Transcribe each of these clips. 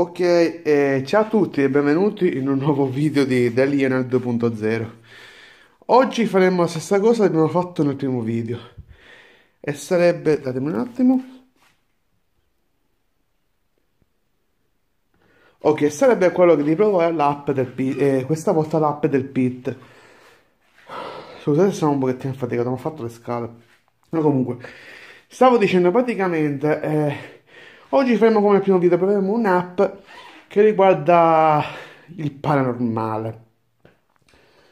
Ok, eh, ciao a tutti e benvenuti in un nuovo video di The 2.0 Oggi faremo la stessa cosa che abbiamo fatto nel primo video E sarebbe, datemi un attimo Ok, sarebbe quello di provare l'app del pit, eh, questa volta l'app del pit Scusate se sono un pochettino affaticato, ma ho fatto le scale Ma comunque, stavo dicendo praticamente... Eh, Oggi faremo come primo video, proveremo un'app che riguarda il paranormale.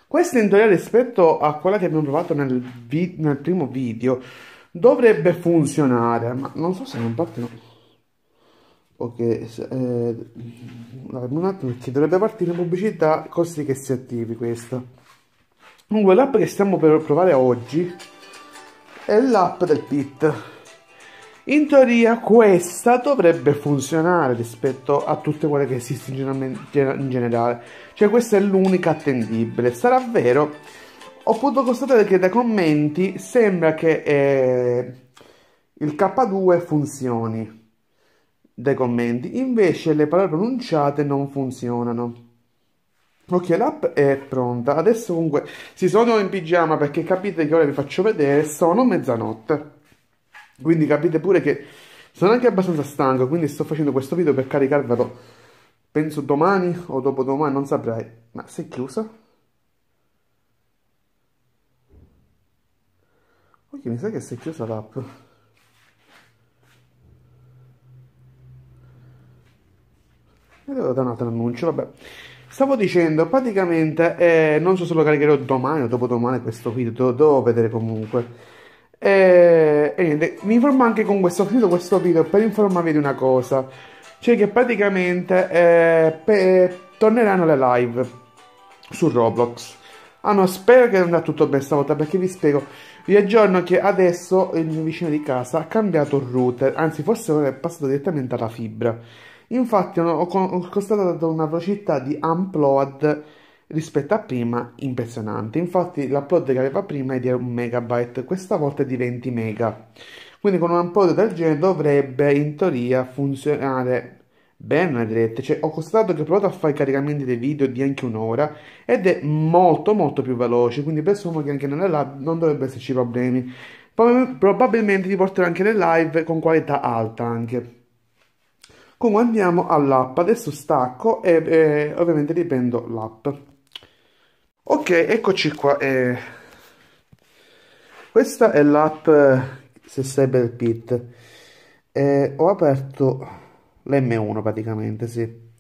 Questa in teoria rispetto a quella che abbiamo provato nel, vi nel primo video dovrebbe funzionare, ma non so se non partono. Ok, eh, un attimo perché dovrebbe partire pubblicità così che si attivi questa. Comunque l'app che stiamo per provare oggi è l'app del PIT in teoria questa dovrebbe funzionare rispetto a tutte quelle che esistono in generale, cioè questa è l'unica attendibile. Sarà vero? Ho potuto constatare che dai commenti sembra che eh, il K2 funzioni dai commenti, invece le parole pronunciate non funzionano. Ok, l'app è pronta. Adesso comunque si sono in pigiama perché capite che ora vi faccio vedere, sono mezzanotte. Quindi capite pure che sono anche abbastanza stanco, quindi sto facendo questo video per caricarvelo, penso domani o dopodomani, non saprei. Ma si è chiusa? Ok, mi sa che si è chiusa l'app. E devo dare un altro annuncio, vabbè. Stavo dicendo, praticamente, eh, non so se lo caricherò domani o dopodomani questo video, devo vedere comunque. E, e niente, mi informo anche con questo, ho questo video per informarvi di una cosa, cioè che praticamente eh, pe, torneranno le live su Roblox. Ah no, spero che andrà tutto bene stavolta perché vi spiego. Vi aggiorno che adesso il mio vicino di casa ha cambiato il router, anzi forse ora è passato direttamente alla fibra. Infatti ho, ho, ho constatato una velocità di unplugged rispetto a prima impressionante infatti l'upload che aveva prima è di 1 megabyte questa volta è di 20 mega quindi con un upload del genere dovrebbe in teoria funzionare bene una cioè, ho constatato che ho provato a fare i caricamenti dei video di anche un'ora ed è molto molto più veloce quindi presumo che anche nella live non dovrebbero esserci problemi probabilmente li porterò anche nelle live con qualità alta anche Comunque andiamo all'app, adesso stacco e, e eh, ovviamente riprendo l'app ok eccoci qua eh, questa è l'app eh, se cyber pit eh, ho aperto l'm1 praticamente sì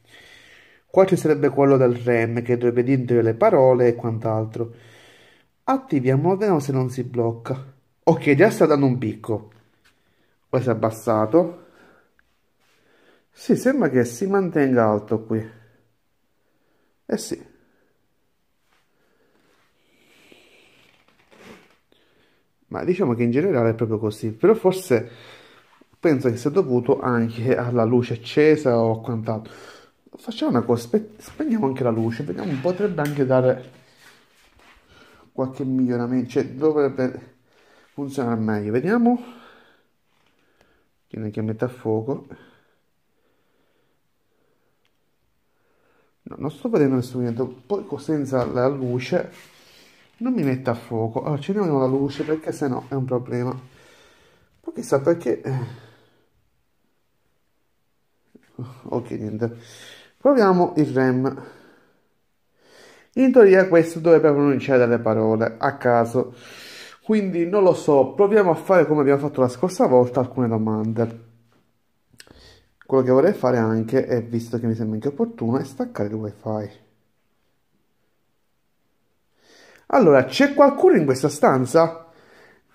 qua ci sarebbe quello del rem che dovrebbe dire le parole e quant'altro attiviamolo vediamo se non si blocca ok già sta dando un picco poi si è abbassato sì, sembra che si mantenga alto qui. Eh sì. ma diciamo che in generale è proprio così, però forse penso che sia dovuto anche alla luce accesa o quant'altro. Facciamo una cosa, spe- spegniamo anche la luce, vediamo, potrebbe anche dare qualche miglioramento, cioè dovrebbe funzionare meglio, vediamo. Che ne metta a fuoco. No, non sto vedendo nessun niente, poi senza la luce non mi metta a fuoco allora accendiamo la luce perché se no è un problema poi chissà perché eh. ok niente proviamo il rem in teoria questo dovrebbe pronunciare delle parole a caso quindi non lo so proviamo a fare come abbiamo fatto la scorsa volta alcune domande quello che vorrei fare anche è visto che mi sembra anche opportuno è staccare il wifi allora, c'è qualcuno in questa stanza?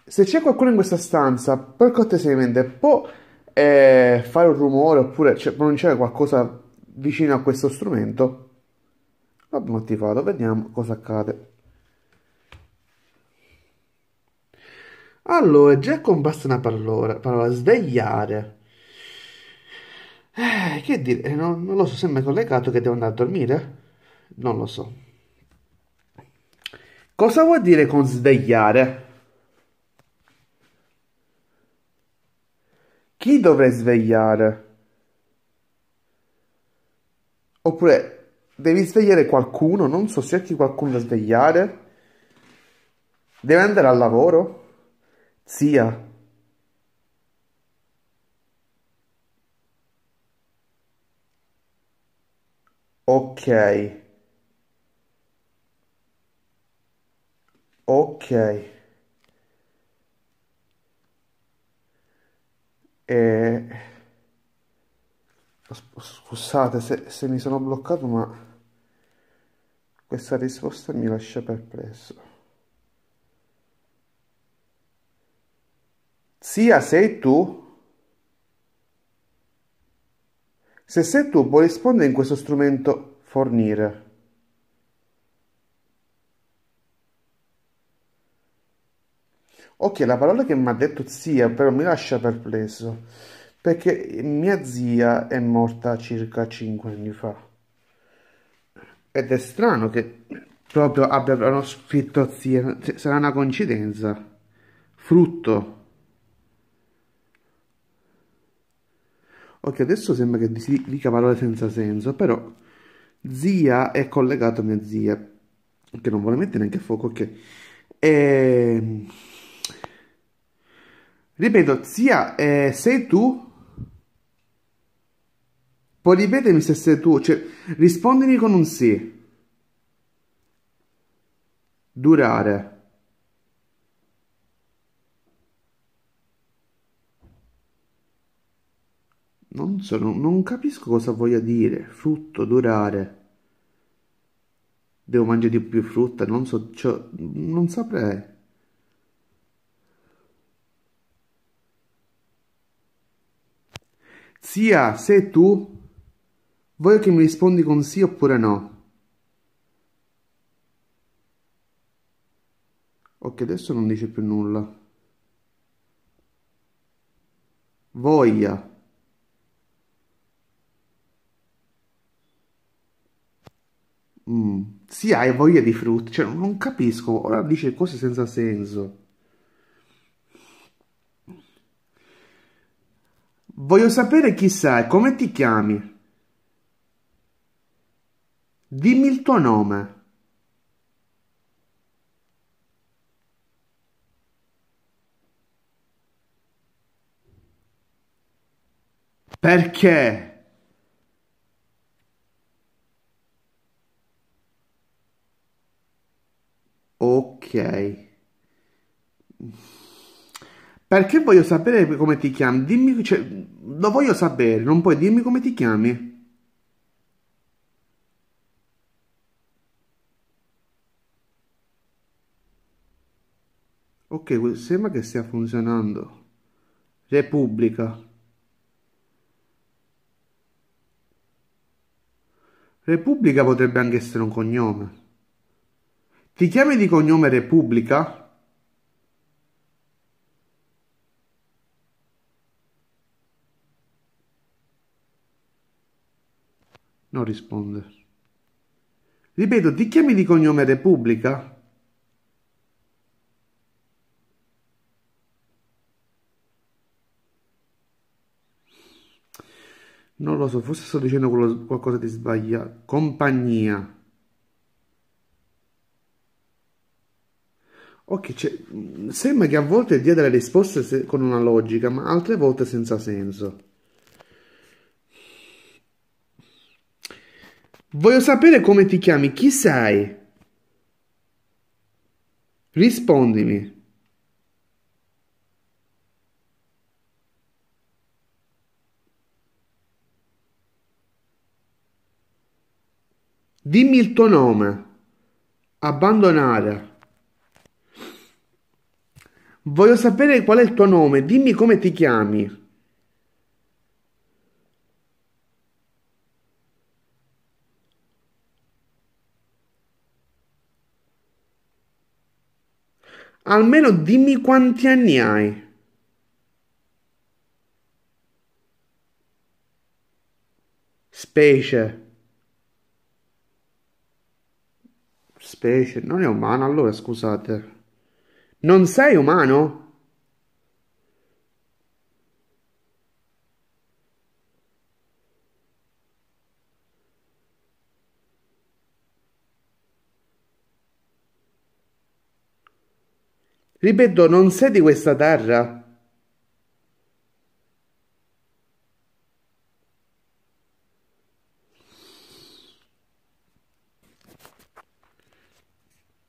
Se c'è qualcuno in questa stanza, per cortesemente, può eh, fare un rumore oppure cioè, pronunciare qualcosa vicino a questo strumento? L'abbiamo attivato, vediamo cosa accade. Allora, già è comparsa una parola, parola svegliare. Eh, che dire, eh, non, non lo so, sembra collegato che devo andare a dormire? Non lo so. Cosa vuol dire con svegliare? Chi dovrei svegliare? Oppure devi svegliare qualcuno, non so, se c'è qualcuno da svegliare. Deve andare al lavoro? Zia. Ok. ok e... scusate se, se mi sono bloccato ma questa risposta mi lascia perplesso sia sei tu se sei tu puoi rispondere in questo strumento fornire Ok, la parola che mi ha detto zia però mi lascia perplesso, perché mia zia è morta circa 5 anni fa. Ed è strano che proprio abbiano scritto zia, sarà una coincidenza. Frutto. Ok, adesso sembra che si dica parole senza senso, però zia è collegato a mia zia, che non vuole mettere neanche fuoco, ok. E ehm, Ripeto, zia, eh, sei tu? Puoi ripetermi se sei tu, cioè, rispondimi con un sì. Durare. Non so, non, non capisco cosa voglia dire. Frutto, durare. Devo mangiare di più frutta, non so, cioè, non saprei. Zia, sei tu? Vuoi che mi rispondi con sì oppure no? Ok, adesso non dice più nulla. Voglia. Mm. Sì, hai voglia di frutta. Cioè, non capisco. Ora dice cose senza senso. Voglio sapere chi sei, come ti chiami? Dimmi il tuo nome. Perché? Ok. Perché voglio sapere come ti chiami? Dimmi, cioè, lo voglio sapere, non puoi dirmi come ti chiami. Ok, sembra che stia funzionando. Repubblica. Repubblica potrebbe anche essere un cognome. Ti chiami di cognome Repubblica? non risponde. Ripeto, ti chiami di cognome Repubblica? Non lo so, forse sto dicendo qualcosa di sbagliato. Compagnia. Ok, cioè, sembra che a volte dia delle risposte con una logica, ma altre volte senza senso. Voglio sapere come ti chiami, chi sei? Rispondimi. Dimmi il tuo nome. Abbandonare. Voglio sapere qual è il tuo nome, dimmi come ti chiami. Almeno dimmi quanti anni hai. Specie. Specie, non è umano allora, scusate. Non sei umano? Ripeto, non sei di questa terra?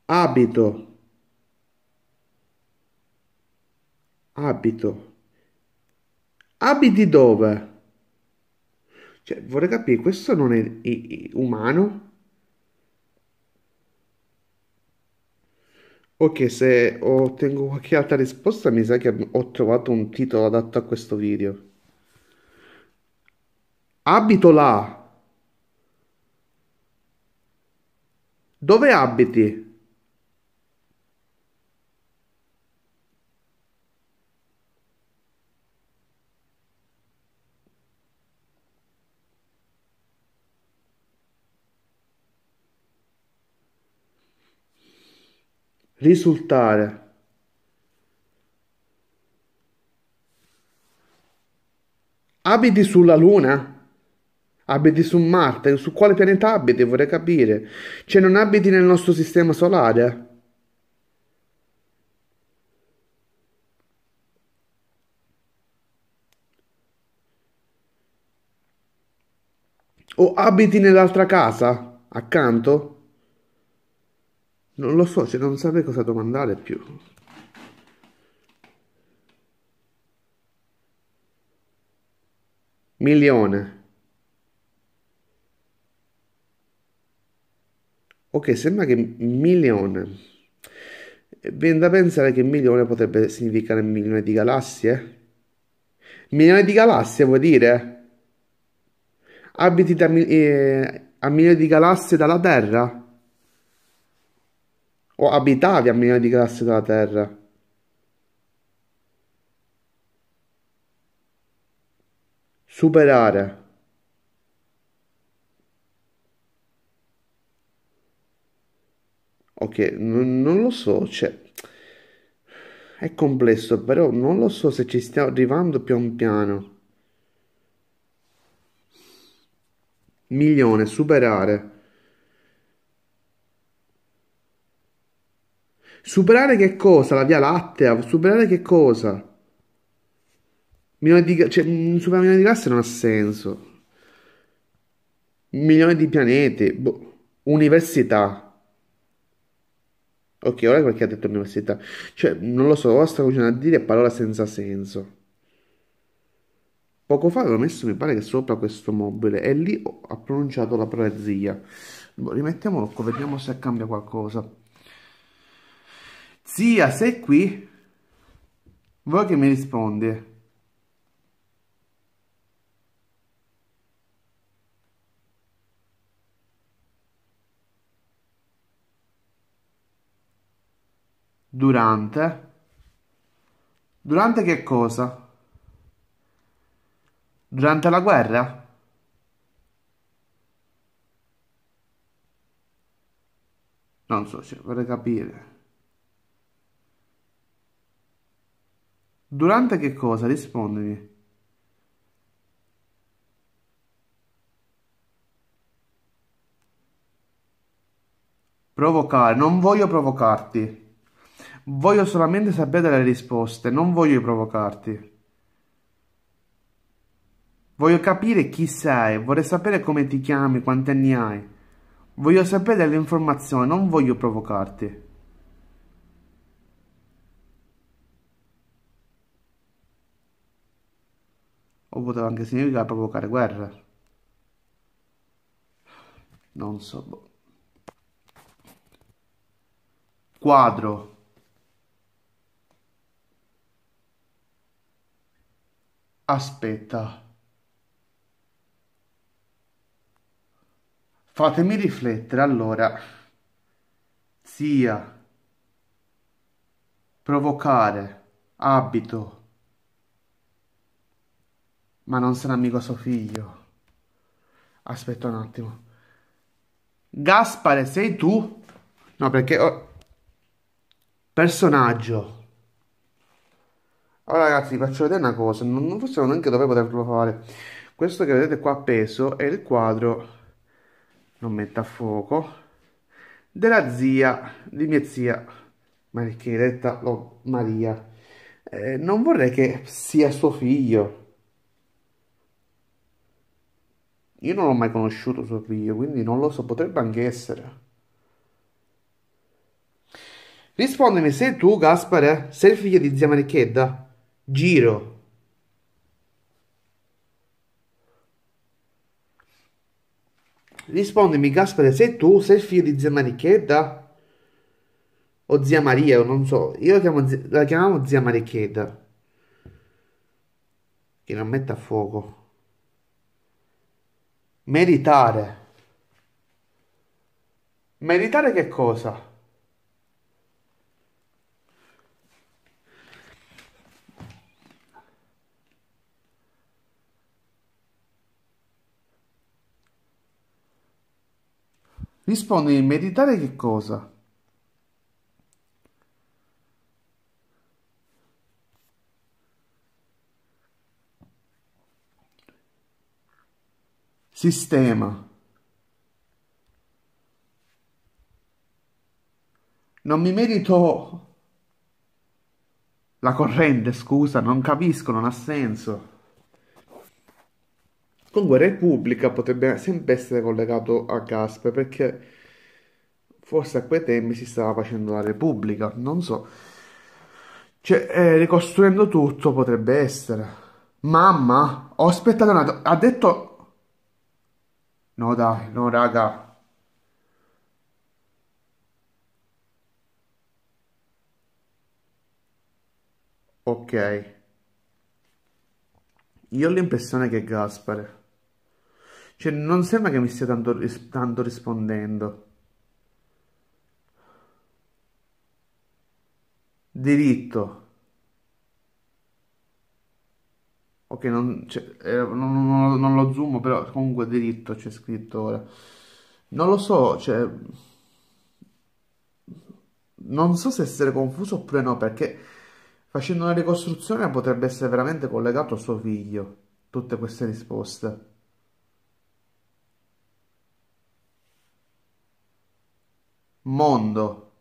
abito, abito, abiti dove? Cioè, vorrei capire, questo non è umano? Ok, se ottengo qualche altra risposta mi sa che ho trovato un titolo adatto a questo video. Abito là. Dove abiti? risultare Abiti sulla Luna? Abiti su Marte? Su quale pianeta abiti? Vorrei capire. Cioè, non abiti nel nostro sistema solare? O abiti nell'altra casa? Accanto? Non lo so, cioè non saprei cosa domandare più. Milione. Ok, sembra che milione. Viene da pensare che milione potrebbe significare milione di galassie? Milione di galassie vuol dire? Abiti da, eh, a milioni di galassie dalla Terra? o abitavi a milioni di classi dalla Terra. Superare. Ok, non, non lo so, cioè, è complesso, però non lo so se ci stiamo arrivando pian piano. Milione, superare. Superare che cosa? La Via Lattea? Superare che cosa? Cioè, milione di, cioè, un superamento di classe non ha senso. Un Milione di pianeti. Boh. Università. Ok, ora perché ha detto università? Cioè, non lo so, ora sta cominciando a dire parola senza senso. Poco fa l'ho messo, mi pare, che sopra questo mobile e lì ha pronunciato la parola zia. Boh, rimettiamolo qua, vediamo se cambia qualcosa. Sia, sei qui? Voi che mi rispondi? Durante? Durante che cosa? Durante la guerra? Non so, cioè, vorrei capire. Durante che cosa, rispondimi. Provocare, non voglio provocarti. Voglio solamente sapere le risposte, non voglio provocarti. Voglio capire chi sei, vorrei sapere come ti chiami, quanti anni hai. Voglio sapere le informazioni, non voglio provocarti. poteva anche significare provocare guerra. Non so. Boh. Quadro. Aspetta. Fatemi riflettere allora. Zia. Provocare. Abito. Ma non sarà mica suo figlio. Aspetta un attimo. Gaspare, sei tu? No, perché... Ho... Personaggio. Allora oh, ragazzi, vi faccio vedere una cosa. Non, non so neanche dove poterlo fare. Questo che vedete qua appeso è il quadro... Non metta a fuoco. Della zia, di mia zia, Marichedetta Maria. Eh, non vorrei che sia suo figlio. Io non l'ho mai conosciuto suo figlio, quindi non lo so, potrebbe anche essere. Rispondimi, sei tu, Gaspare? Sei il figlio di zia Marichedda? Giro. Rispondimi, Gaspare, sei tu? Sei il figlio di zia Marichedda? O zia Maria, non so. Io la, zia, la chiamavo zia Marichedda. Che non metta a fuoco meditare. Meritare che cosa? Rispondi, meditare che cosa? sistema. Non mi merito la corrente, scusa, non capisco, non ha senso. Comunque Repubblica potrebbe sempre essere collegato a Gasper perché forse a quei tempi si stava facendo la Repubblica, non so. Cioè, eh, ricostruendo tutto potrebbe essere. Mamma, ho aspettato un attimo, ha detto No dai, no raga. Ok. Io ho l'impressione che è Gaspare. Cioè, non sembra che mi stia tanto, ris tanto rispondendo. Diritto. ok non, cioè, eh, non, non, non, lo zoom però comunque diritto c'è scritto ora non lo so cioè non so se essere confuso oppure no perché facendo una ricostruzione potrebbe essere veramente collegato a suo figlio tutte queste risposte mondo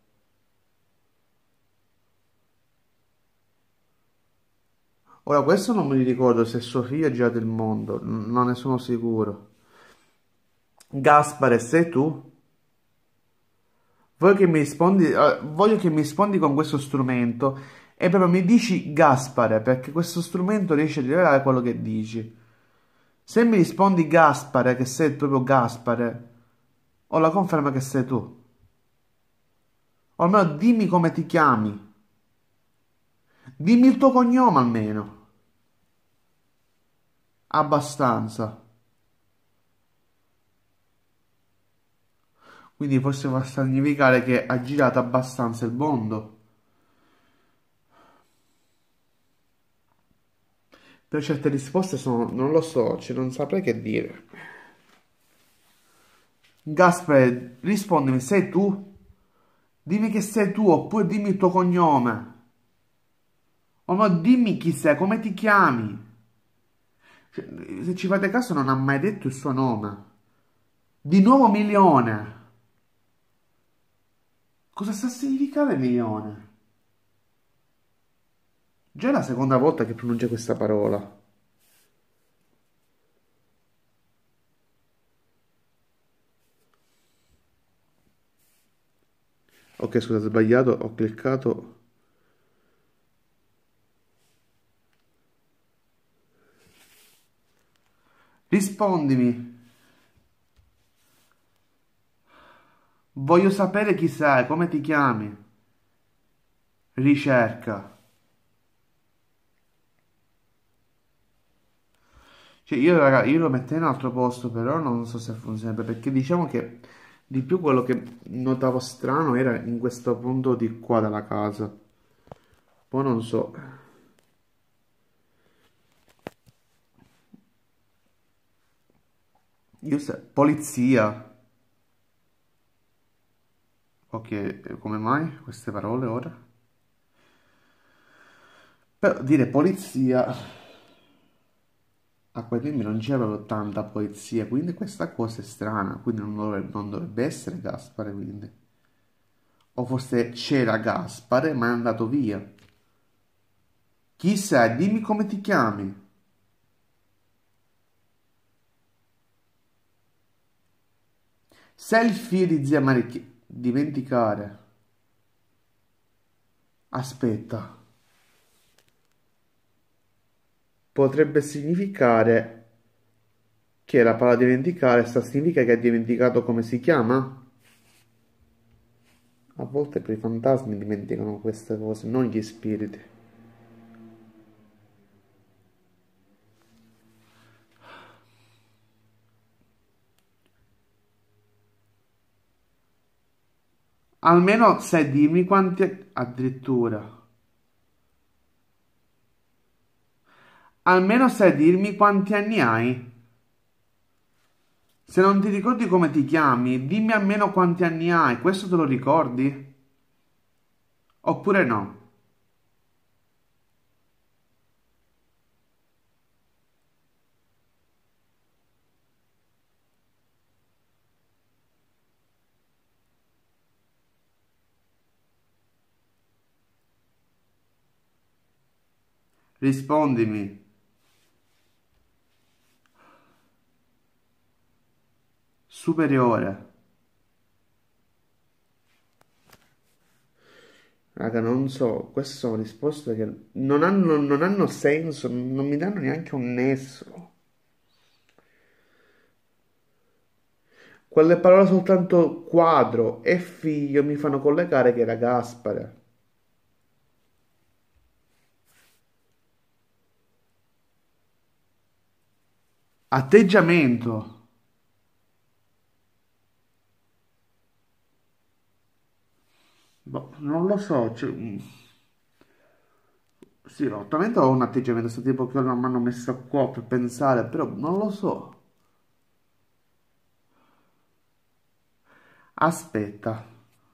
Ora questo non mi ricordo se Sofia ha girato il mondo, non ne sono sicuro. Gaspare, sei tu? Voglio che mi rispondi, eh, voglio che mi rispondi con questo strumento e proprio mi dici Gaspare perché questo strumento riesce a rivelare quello che dici. Se mi rispondi Gaspare, che sei proprio Gaspare, ho la conferma che sei tu. O almeno dimmi come ti chiami. Dimmi il tuo cognome almeno abbastanza. Quindi forse va a significare che ha girato abbastanza il mondo. Però certe risposte sono, non lo so, cioè non saprei che dire. Gasper, rispondimi, sei tu? Dimmi che sei tu, oppure dimmi il tuo cognome. O no, dimmi chi sei, come ti chiami? se ci fate caso non ha mai detto il suo nome. Di nuovo milione. Cosa sta a significare milione? Già è la seconda volta che pronuncia questa parola. Ok, scusa sbagliato, ho cliccato Rispondimi. Voglio sapere chi sei, come ti chiami. Ricerca. Cioè io, raga, io lo metterei in un altro posto, però non so se funziona, perché diciamo che di più quello che notavo strano era in questo punto di qua dalla casa. Poi non so. polizia. Ok, eh, come mai queste parole ora? Però dire polizia... A quei tempi non c'era proprio tanta polizia, quindi questa cosa è strana, quindi non dovrebbe, non dovrebbe essere Gaspare, quindi. O forse c'era Gaspare, ma è andato via. Chissà, dimmi come ti chiami. Selfie di zia Marichia. Dimenticare. Aspetta. Potrebbe significare che la parola dimenticare sta significa che ha dimenticato come si chiama? A volte per i fantasmi dimenticano queste cose, non gli spiriti. Almeno sai dirmi quanti addirittura. Almeno sai dirmi quanti anni hai. Se non ti ricordi come ti chiami, dimmi almeno quanti anni hai, questo te lo ricordi? Oppure no? rispondimi. Superiore. Raga, non so, queste sono risposte che non hanno, non hanno senso, non mi danno neanche un nesso. Quelle parole soltanto quadro e figlio mi fanno collegare che era Gaspare. atteggiamento. Boh, non lo so, cioè... Mm. Sì, ottamente ho un atteggiamento, sto tipo che non mi hanno messo qua per pensare, però non lo so. Aspetta,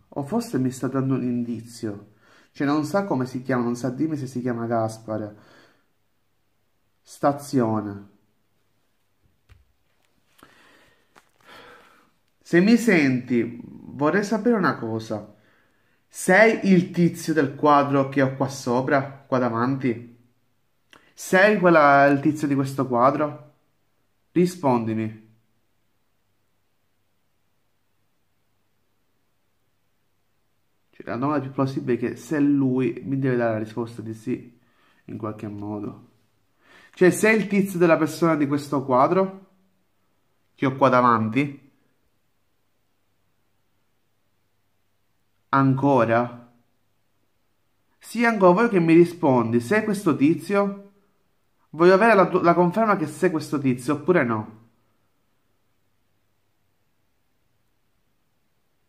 o forse mi sta dando un indizio. Cioè non sa come si chiama, non sa dimmi se si chiama Gaspare. Stazione. Se mi senti, vorrei sapere una cosa. Sei il tizio del quadro che ho qua sopra, qua davanti? Sei quella, il tizio di questo quadro? Rispondimi. Cioè, la domanda più plausibile è che se lui mi deve dare la risposta di sì, in qualche modo. Cioè, sei il tizio della persona di questo quadro, che ho qua davanti, Ancora? Sì, ancora voglio che mi rispondi, sei questo tizio? Voglio avere la, la conferma che sei questo tizio oppure no.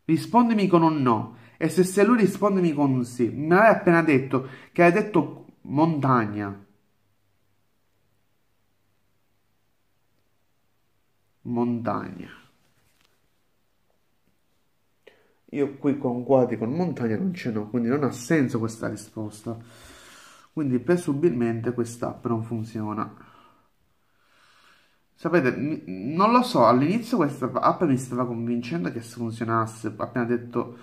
Rispondimi con un no. E se sei lui, rispondimi con un sì. Me l'hai appena detto che hai detto montagna. Montagna. Io qui con quadri, con montagna non ce n'ho, quindi non ha senso questa risposta. Quindi presumibilmente questa app non funziona. Sapete, non lo so, all'inizio questa app mi stava convincendo che funzionasse, appena detto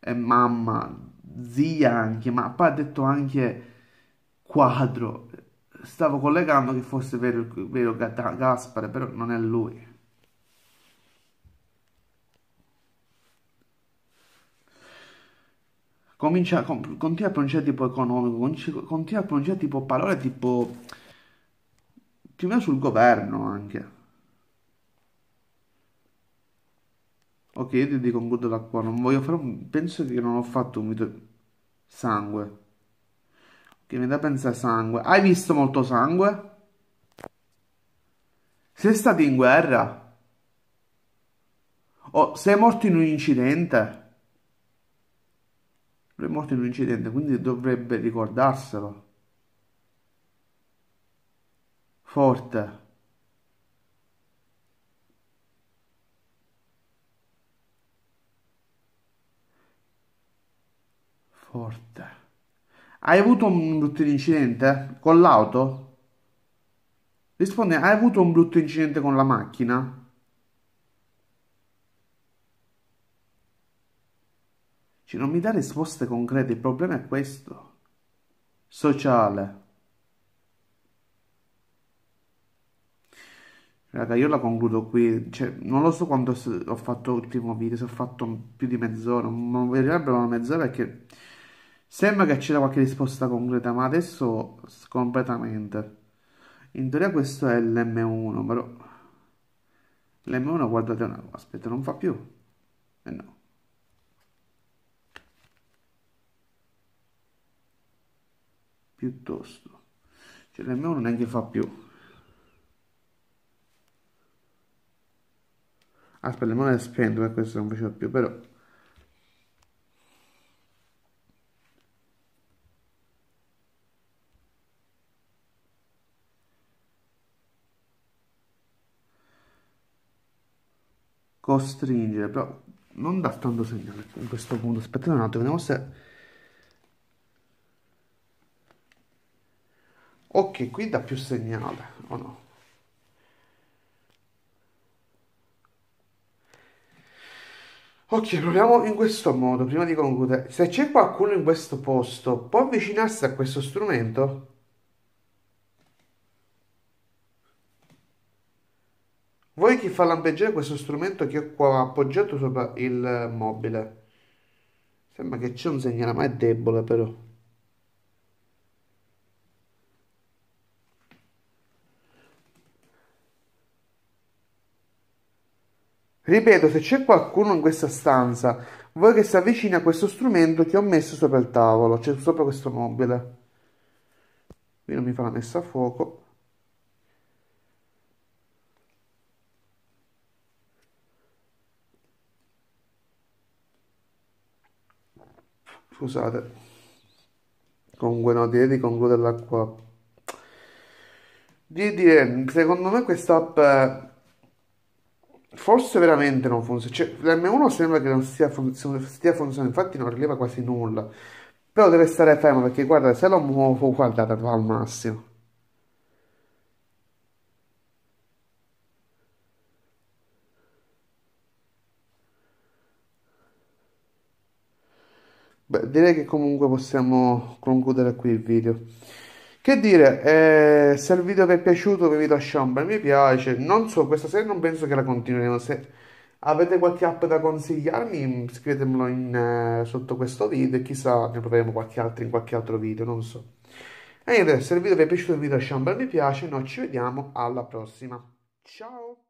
eh, mamma, zia anche, ma poi ha detto anche quadro. Stavo collegando che fosse vero, vero Gaspare, però non è lui. comincia, com, continua a pronunciare tipo economico, continui a pronunciare tipo parole tipo più o meno sul governo anche. Ok, io ti dico un concludo da qua, non voglio fare un... penso che non ho fatto un video sangue. Che mi da pensare sangue. Hai visto molto sangue? Sei stato in guerra? O sei morto in un incidente? però è morto in un incidente, quindi dovrebbe ricordarselo. Forte. Forte. Hai avuto un brutto incidente con l'auto? Risponde, hai avuto un brutto incidente con la macchina? Cioè, non mi dà risposte concrete, il problema è questo. Sociale. Raga, io la concludo qui, cioè, non lo so quanto ho fatto l'ultimo video, se ho fatto più di mezz'ora, non mi vedrebbero una mezz'ora perché sembra che c'era qualche risposta concreta, ma adesso completamente. In teoria questo è l'M1, però l'M1 guardate una cosa, aspetta, non fa più. E eh no. piuttosto cioè l'M1 neanche fa più aspetta l'M1 è spento per questo non faceva più però costringere però non dà tanto segnale in questo punto aspettate un attimo vediamo se ok qui dà più segnale o no Ok, proviamo in questo modo, prima di concludere. Se c'è qualcuno in questo posto, può avvicinarsi a questo strumento? Voi chi fa lampeggiare questo strumento che ho qua appoggiato sopra il mobile? Sembra che c'è un segnale, ma è debole però. Ripeto, se c'è qualcuno in questa stanza, vuoi che si avvicini a questo strumento che ho messo sopra il tavolo, cioè sopra questo mobile. Qui non mi fa la messa a fuoco. Scusate. Comunque no, direi di concluderla qua. DDN, secondo me quest'app... È forse veramente non funziona. Cioè, l'M1 sembra che non stia, fun- stia funzionando, infatti non rileva quasi nulla. Però deve stare fermo perché guarda, se lo muovo, guardate, va al massimo. Beh, direi che comunque possiamo concludere qui il video. Che dire, eh, se il video vi è piaciuto vi lasciate un bel mi piace, non so, questa sera non penso che la continueremo, se avete qualche app da consigliarmi scrivetemelo in, eh, sotto questo video e chissà ne proveremo qualche altro in qualche altro video, non so. E niente, se il video vi è piaciuto vi lasciate un bel mi piace, noi ci vediamo alla prossima. Ciao!